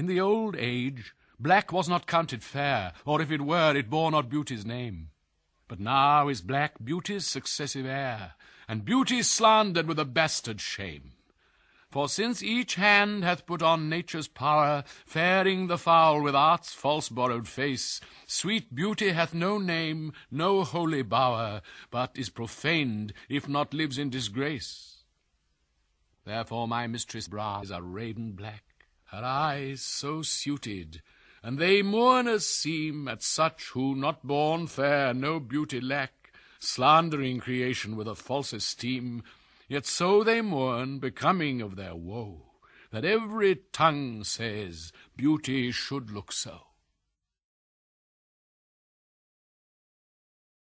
In the old age, black was not counted fair, or if it were, it bore not beauty's name. But now is black beauty's successive heir, and beauty slandered with a bastard shame. For since each hand hath put on nature's power, fairing the foul with art's false borrowed face, sweet beauty hath no name, no holy bower, but is profaned, if not lives in disgrace. Therefore my mistress' brows are raven black, her eyes so suited, and they mourners seem at such who, not born fair, no beauty lack, slandering creation with a false esteem, yet so they mourn, becoming of their woe, that every tongue says beauty should look so.